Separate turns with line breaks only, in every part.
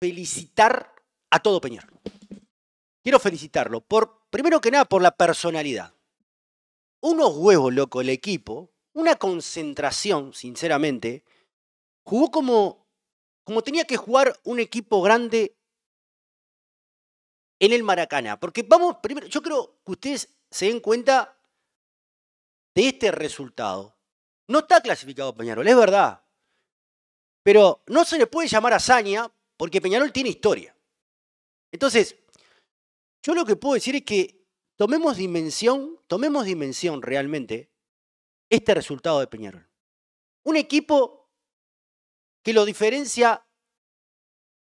felicitar a todo Peñarol. Quiero felicitarlo por, primero que nada, por la personalidad. Unos huevos, loco, el equipo, una concentración, sinceramente. Jugó como, como tenía que jugar un equipo grande en el Maracaná. Porque vamos, primero, yo creo que ustedes se den cuenta de este resultado. No está clasificado Peñarol, es verdad. Pero no se le puede llamar hazaña porque Peñarol tiene historia. Entonces, yo lo que puedo decir es que tomemos dimensión, tomemos dimensión realmente este resultado de Peñarol. Un equipo que lo diferencia,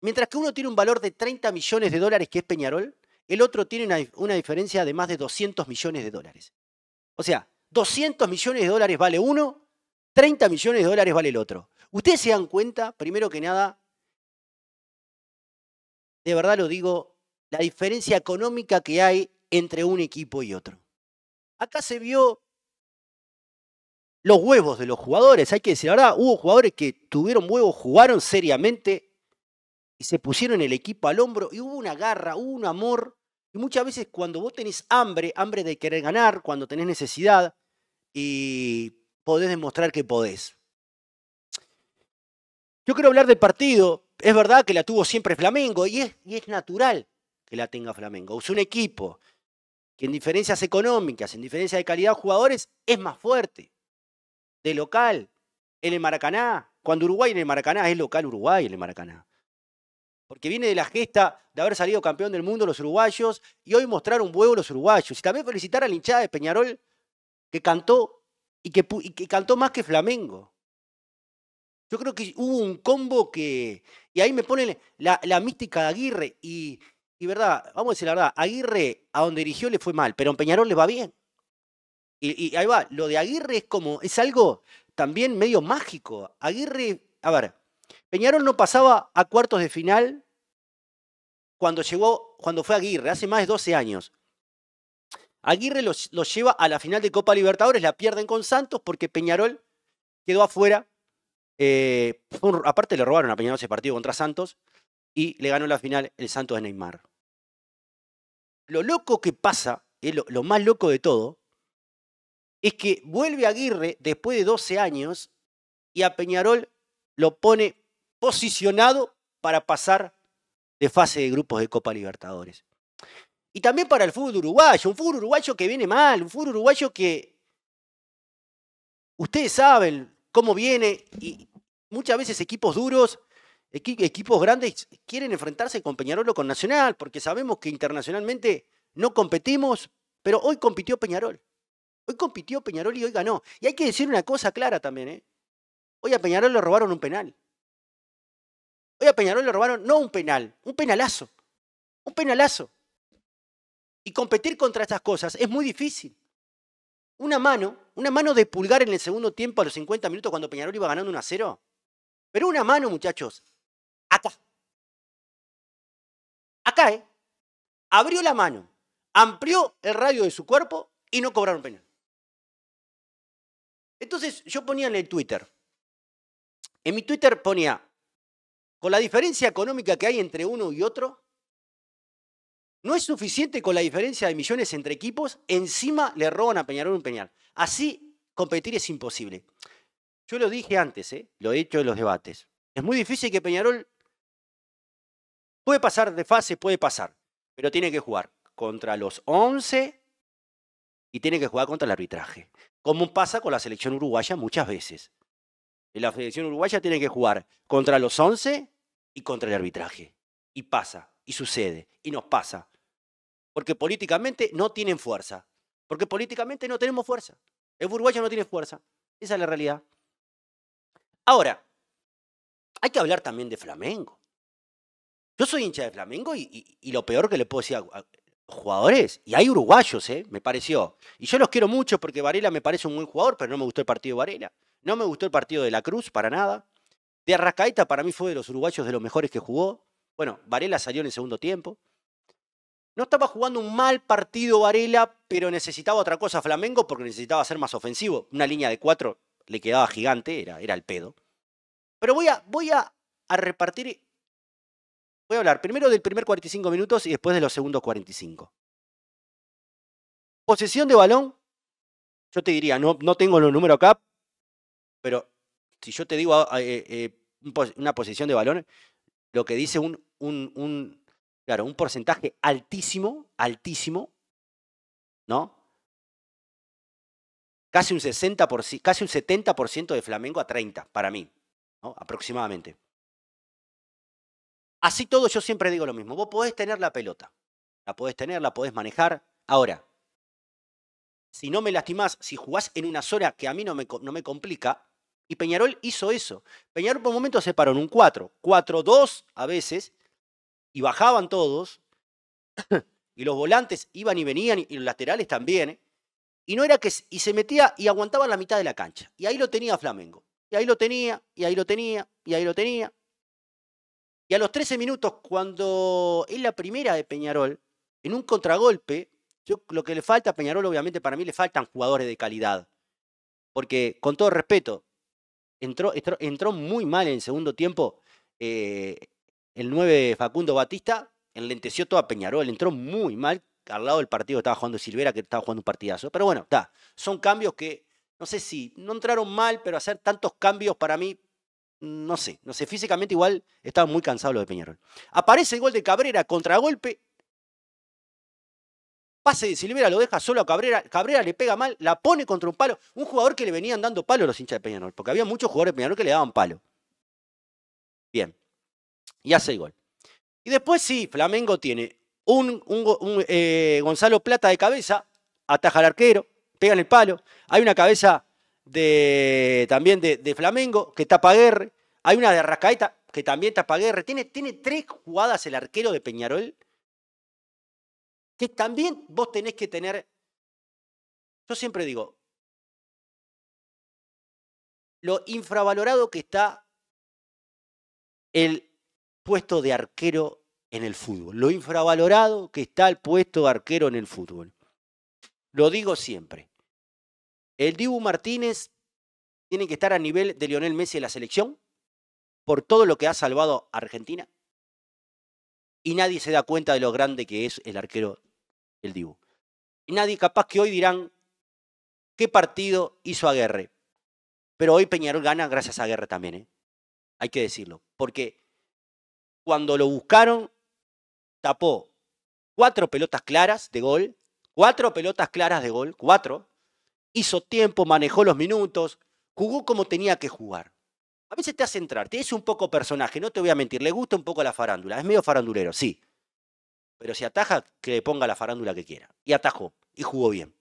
mientras que uno tiene un valor de 30 millones de dólares, que es Peñarol, el otro tiene una, diferencia de más de 200 millones de dólares. O sea, 200 millones de dólares vale uno, 30 millones de dólares vale el otro. Ustedes se dan cuenta, primero que nada, de verdad lo digo, la diferencia económica que hay entre un equipo y otro. Acá se vio los huevos de los jugadores, hay que decir, ahora hubo jugadores que tuvieron huevos, jugaron seriamente y se pusieron el equipo al hombro y hubo una garra, hubo un amor. Y muchas veces cuando vos tenés hambre, hambre de querer ganar, cuando tenés necesidad y podés demostrar que podés. Yo quiero hablar del partido. Es verdad que la tuvo siempre Flamengo y es, natural que la tenga Flamengo. Es un equipo que en diferencias económicas, en diferencia de calidad de jugadores, es más fuerte. De local, en el Maracaná. Cuando Uruguay en el Maracaná, es local Uruguay en el Maracaná. Porque viene de la gesta de haber salido campeón del mundo los uruguayos y hoy mostrar un huevo los uruguayos. Y también felicitar a la hinchada de Peñarol que cantó y que cantó más que Flamengo. Yo creo que hubo un combo que. Y ahí me ponen la, mística de Aguirre. Y, verdad, vamos a decir la verdad, Aguirre a donde dirigió le fue mal, pero a Peñarol le va bien. Y, ahí va, lo de Aguirre es como. Es algo también medio mágico. Aguirre. A ver, Peñarol no pasaba a cuartos de final cuando llegó, cuando fue Aguirre, hace más de 12 años. Aguirre los lleva a la final de Copa Libertadores, la pierden con Santos porque Peñarol quedó afuera eh, aparte le robaron a Peñarol ese partido contra Santos y le ganó la final el Santos de Neymar. Lo loco que pasa, eh, lo, más loco de todo, es que vuelve Aguirre después de 12 años y a Peñarol lo pone posicionado para pasar de fase de grupos de Copa Libertadores. Y también para el fútbol uruguayo, un fútbol uruguayo que viene mal, un fútbol uruguayo que ustedes saben cómo viene y, muchas veces equipos duros, equipos grandes quieren enfrentarse con Peñarol o con Nacional, porque sabemos que internacionalmente no competimos, pero hoy compitió Peñarol. Hoy compitió Peñarol y hoy ganó. Y hay que decir una cosa clara también, ¿eh? Hoy a Peñarol le robaron un penal. Hoy a Peñarol le robaron no un penal, un penalazo. Un penalazo. Y competir contra estas cosas es muy difícil. Una mano, una mano de pulgar en el segundo tiempo a los 50 minutos cuando Peñarol iba ganando 1 a 0, pero una mano, muchachos, acá. Acá, ¿eh? Abrió la mano, amplió el radio de su cuerpo y no cobraron penal. Entonces yo ponía en el Twitter. En mi Twitter ponía, con la diferencia económica que hay entre uno y otro, no es suficiente con la diferencia de millones entre equipos, encima le roban a Peñarol un Peñal. Así competir es imposible. Yo lo dije antes, ¿eh? lo he hecho en los debates. Es muy difícil que Peñarol puede pasar de fase, puede pasar, pero tiene que jugar contra los 11 y tiene que jugar contra el arbitraje, como pasa con la selección uruguaya muchas veces. La selección uruguaya tiene que jugar contra los 11 y contra el arbitraje. Y pasa, y sucede, y nos pasa. Porque políticamente no tienen fuerza. Porque políticamente no tenemos fuerza. El uruguayo no tiene fuerza. Esa es la realidad. Ahora, hay que hablar también de Flamengo. Yo soy hincha de Flamengo y, lo peor que le puedo decir a, jugadores, y hay uruguayos, ¿eh? me pareció. Y yo los quiero mucho porque Varela me parece un buen jugador, pero no me gustó el partido de Varela. No me gustó el partido de La Cruz para nada. De Arrascaeta para mí fue de los uruguayos de los mejores que jugó. Bueno, Varela salió en el segundo tiempo. No estaba jugando un mal partido Varela, pero necesitaba otra cosa Flamengo porque necesitaba ser más ofensivo. Una línea de cuatro le quedaba gigante, era, era el pedo. Pero voy a, voy a, repartir. Voy a hablar primero del primer 45 minutos y después de los segundos 45. Posesión de balón, yo te diría, no, no tengo los números acá, pero si yo te digo ah, eh, eh, eh, una posesión de balón, lo que dice un, un, un, claro, un porcentaje altísimo, altísimo, ¿no? Casi un, 60 por, casi un 70% de Flamengo a 30, para mí, ¿no? aproximadamente. Así todo yo siempre digo lo mismo. Vos podés tener la pelota. La podés tener, la podés manejar. Ahora, si no me lastimás, si jugás en una zona que a mí no me, no me complica, y Peñarol hizo eso. Peñarol por un momento se paró en un 4, 4-2 a veces, y bajaban todos, y los volantes iban y venían, y los laterales también. Y no era que y se metía y aguantaba la mitad de la cancha. Y ahí lo tenía Flamengo. Y ahí lo tenía, y ahí lo tenía, y ahí lo tenía. Y a los 13 minutos, cuando es la primera de Peñarol, en un contragolpe, yo, lo que le falta a Peñarol, obviamente para mí le faltan jugadores de calidad. Porque, con todo respeto, entró, entró, muy mal en el segundo tiempo eh, el 9 Facundo Batista, enlenteció a Peñarol, entró muy mal al lado del partido estaba jugando Silvera, que estaba jugando un partidazo. Pero bueno, está. Son cambios que, no sé si, no entraron mal, pero hacer tantos cambios para mí, no sé. No sé, físicamente igual estaba muy cansado lo de Peñarol. Aparece el gol de Cabrera, contragolpe. Pase de Silvera, lo deja solo a Cabrera. Cabrera le pega mal, la pone contra un palo. Un jugador que le venían dando palo a los hinchas de Peñarol, porque había muchos jugadores de Peñarol que le daban palo. Bien. Y hace el gol. Y después sí, Flamengo tiene un, eh, Gonzalo Plata de cabeza, ataja al arquero, pega en el palo. Hay una cabeza de, también de, Flamengo que tapa Guerre. Hay una de Arrascaeta que también tapa Guerre. Tiene, tiene tres jugadas el arquero de Peñarol que también vos tenés que tener. Yo siempre digo, lo infravalorado que está el puesto de arquero en el fútbol, lo infravalorado que está el puesto de arquero en el fútbol. Lo digo siempre. El Dibu Martínez tiene que estar a nivel de Lionel Messi en la selección por todo lo que ha salvado a Argentina. Y nadie se da cuenta de lo grande que es el arquero el Dibu. Y nadie capaz que hoy dirán qué partido hizo Aguerre. Pero hoy Peñarol gana gracias a Aguerre también, ¿eh? Hay que decirlo, porque cuando lo buscaron tapó cuatro pelotas claras de gol, cuatro pelotas claras de gol, cuatro. Hizo tiempo, manejó los minutos, jugó como tenía que jugar. A veces te hace entrar, es un poco personaje, no te voy a mentir, le gusta un poco la farándula, es medio farandulero, sí. Pero si ataja, que le ponga la farándula que quiera. Y atajó, y jugó bien.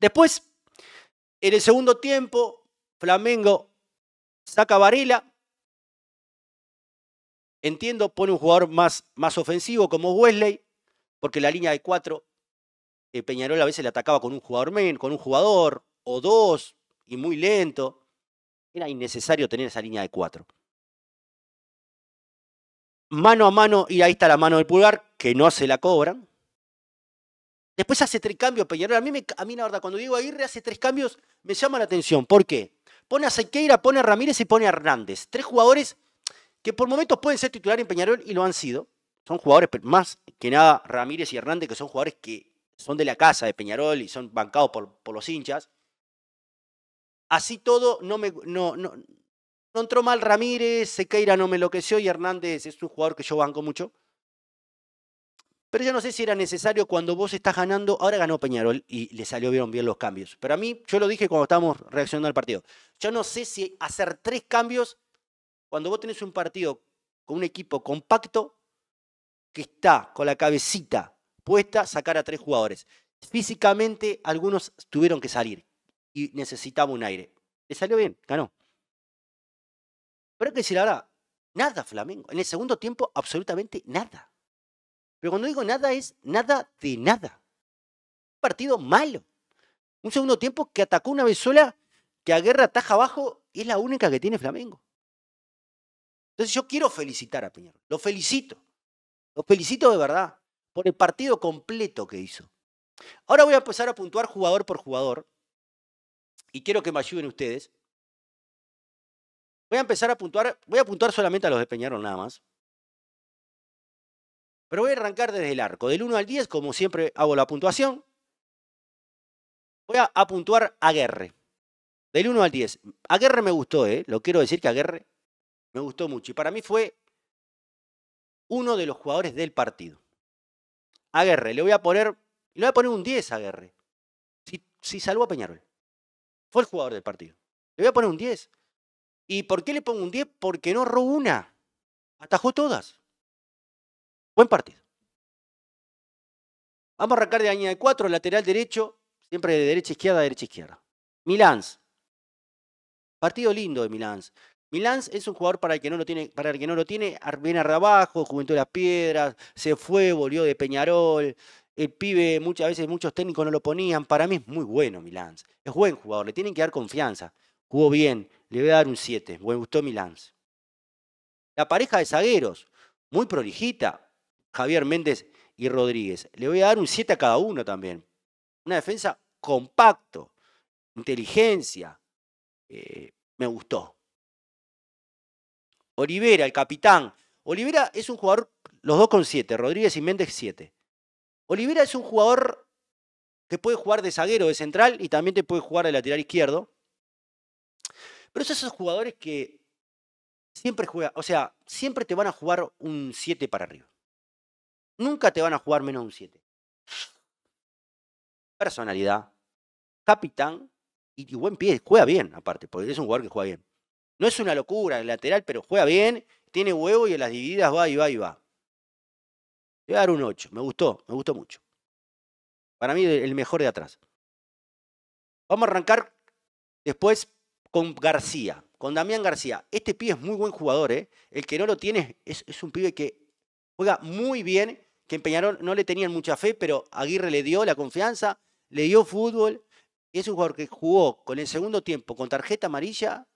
Después, en el segundo tiempo, Flamengo saca Varela, Entiendo, pone un jugador más, más ofensivo como Wesley, porque la línea de cuatro, eh, Peñarol a veces le atacaba con un jugador men, con un jugador o dos, y muy lento. Era innecesario tener esa línea de cuatro. Mano a mano, y ahí está la mano del pulgar, que no se la cobran. Después hace tres cambios Peñarol. A mí, a mí la verdad, cuando digo Aguirre hace tres cambios, me llama la atención. ¿Por qué? Pone a Sequeira, pone a Ramírez y pone a Hernández. Tres jugadores que por momentos pueden ser titular en Peñarol y lo han sido. Son jugadores, más que nada Ramírez y Hernández, que son jugadores que son de la casa de Peñarol y son bancados por, por los hinchas. Así todo, no me, no, no, no entró mal Ramírez, Sequeira no me enloqueció y Hernández es un jugador que yo banco mucho. Pero yo no sé si era necesario cuando vos estás ganando. Ahora ganó Peñarol y le salieron bien los cambios. Pero a mí, yo lo dije cuando estábamos reaccionando al partido. Yo no sé si hacer tres cambios cuando vos tenés un partido con un equipo compacto que está con la cabecita puesta, sacar a tres jugadores. Físicamente algunos tuvieron que salir y necesitaba un aire. Le salió bien, ganó. Pero hay que decir ahora, nada Flamengo. En el segundo tiempo, absolutamente nada. Pero cuando digo nada es nada de nada. Un partido malo. Un segundo tiempo que atacó una vez sola, que a guerra taja abajo, y es la única que tiene Flamengo. Entonces yo quiero felicitar a Peñarol, lo felicito, lo felicito de verdad por el partido completo que hizo. Ahora voy a empezar a puntuar jugador por jugador y quiero que me ayuden ustedes. Voy a empezar a puntuar, voy a puntuar solamente a los de Peñarol nada más. Pero voy a arrancar desde el arco, del 1 al 10, como siempre hago la puntuación. Voy a, puntuar a Guerre, del 1 al 10. Guerre me gustó, ¿eh? lo quiero decir que a Guerre... Me gustó mucho. Y para mí fue uno de los jugadores del partido. Aguerre, le voy a poner. Le voy a poner un 10 a Aguerre. Si, si salvó a Peñarol. Fue el jugador del partido. Le voy a poner un 10. ¿Y por qué le pongo un 10? Porque no robó una. Atajó todas. Buen partido. Vamos a arrancar de línea de 4, lateral derecho. Siempre de derecha a izquierda, derecha izquierda. Milán. Partido lindo de Milán. Milán es un jugador para el que no lo tiene, para el que no lo tiene, viene a abajo, Juventud de las Piedras, se fue, volvió de Peñarol. El pibe, muchas veces muchos técnicos no lo ponían. Para mí es muy bueno Milans, Es buen jugador, le tienen que dar confianza. Jugó bien, le voy a dar un 7. Me gustó Milán. La pareja de zagueros, muy prolijita. Javier Méndez y Rodríguez. Le voy a dar un 7 a cada uno también. Una defensa compacto, inteligencia. Eh, me gustó. Olivera, el capitán. Olivera es un jugador, los dos con siete. Rodríguez y Méndez siete. Olivera es un jugador que puede jugar de zaguero, de central y también te puede jugar de lateral izquierdo. Pero es esos jugadores que siempre juega, o sea, siempre te van a jugar un 7 para arriba. Nunca te van a jugar menos un 7. Personalidad, capitán y, buen pie, juega bien aparte, porque es un jugador que juega bien. No es una locura el lateral, pero juega bien, tiene huevo y en las divididas va y va y va. Le voy a dar un 8. Me gustó, me gustó mucho. Para mí, el mejor de atrás. Vamos a arrancar después con García, con Damián García. Este pibe es muy buen jugador, ¿eh? El que no lo tiene es, un pibe que juega muy bien, que en no le tenían mucha fe, pero Aguirre le dio la confianza, le dio fútbol. Y es un jugador que jugó con el segundo tiempo con tarjeta amarilla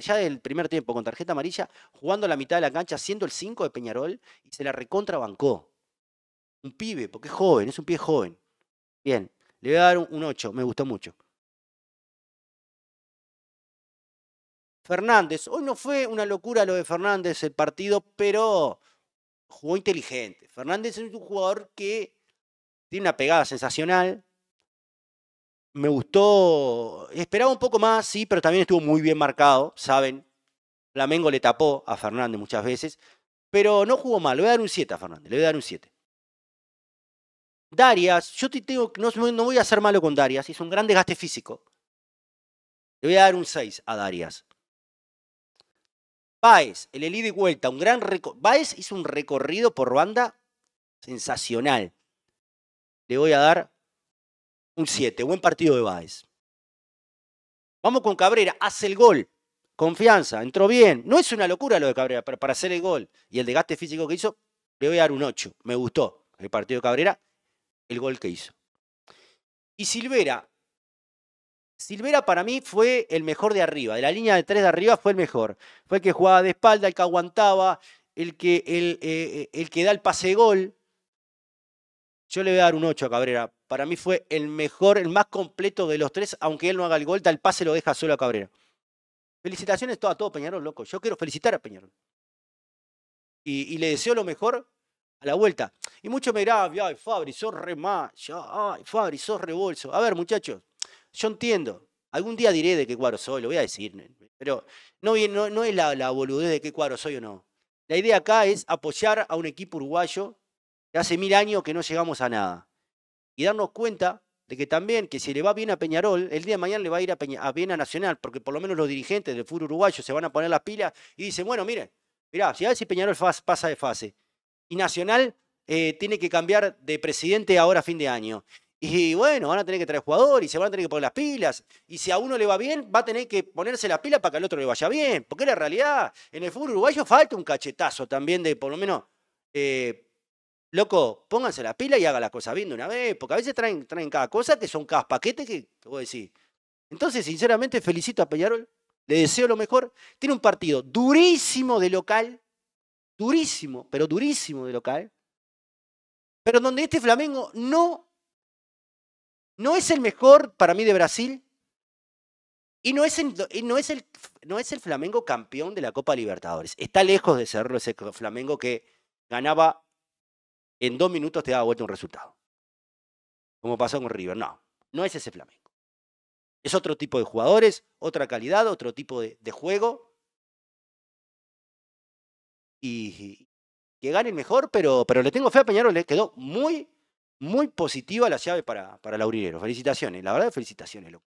ya del primer tiempo con tarjeta amarilla, jugando a la mitad de la cancha, siendo el 5 de Peñarol, y se la recontrabancó. Un pibe, porque es joven, es un pie joven. Bien, le voy a dar un 8, me gustó mucho. Fernández, hoy no fue una locura lo de Fernández el partido, pero jugó inteligente. Fernández es un jugador que tiene una pegada sensacional, me gustó, esperaba un poco más, sí, pero también estuvo muy bien marcado, saben. Flamengo le tapó a Fernández muchas veces, pero no jugó mal. Le voy a dar un 7 a Fernández, le voy a dar un 7. Darias, yo te tengo, no, no voy a hacer malo con Darias, hizo un gran desgaste físico. Le voy a dar un 6 a Darias. Baez, el elí de vuelta, un gran recorrido. Baez hizo un recorrido por banda sensacional. Le voy a dar un 7. Buen partido de Báez. Vamos con Cabrera, hace el gol. Confianza, entró bien. No es una locura lo de Cabrera, pero para hacer el gol y el desgaste físico que hizo, le voy a dar un 8. Me gustó el partido de Cabrera, el gol que hizo. Y Silvera. Silvera para mí fue el mejor de arriba. De la línea de tres de arriba fue el mejor. Fue el que jugaba de espalda, el que aguantaba, el que, el, eh, eh, el que da el pase gol. Yo le voy a dar un 8 a Cabrera para mí fue el mejor, el más completo de los tres, aunque él no haga el gol, tal pase lo deja solo a Cabrera. Felicitaciones a todo Peñarol, loco. Yo quiero felicitar a Peñarol. Y, le deseo lo mejor a la vuelta. Y muchos me dirán, ay, Fabri, sos re macho, ay, Fabri, sos bolso. A ver, muchachos, yo entiendo. Algún día diré de qué cuadro soy, lo voy a decir. Pero no, es la, la boludez de qué cuadro soy o no. La idea acá es apoyar a un equipo uruguayo que hace mil años que no llegamos a nada y darnos cuenta de que también que si le va bien a Peñarol, el día de mañana le va a ir a, bien a Nacional, porque por lo menos los dirigentes del fútbol uruguayo se van a poner las pilas y dicen, bueno, miren, mirá, si a ver si Peñarol pasa de fase y Nacional eh, tiene que cambiar de presidente ahora a fin de año. Y bueno, van a tener que traer jugador y se van a tener que poner las pilas. Y si a uno le va bien, va a tener que ponerse las pilas para que al otro le vaya bien. Porque es la realidad, en el fútbol uruguayo falta un cachetazo también de por lo menos eh, loco, pónganse la pila y haga las cosas bien de una vez, porque a veces traen, traen cada cosa que son cada paquete que a decir. Entonces, sinceramente, felicito a Peñarol, le deseo lo mejor. Tiene un partido durísimo de local, durísimo, pero durísimo de local, pero donde este Flamengo no, no es el mejor para mí de Brasil y no es el, no es el, no es el Flamengo campeón de la Copa Libertadores. Está lejos de serlo ese Flamengo que ganaba en dos minutos te da vuelta un resultado. Como pasó con River. No, no es ese Flamengo. Es otro tipo de jugadores, otra calidad, otro tipo de, juego. Y, que gane mejor, pero, pero le tengo fe a Peñarol. Le quedó muy, muy positiva la llave para, para Felicitaciones, la verdad, felicitaciones,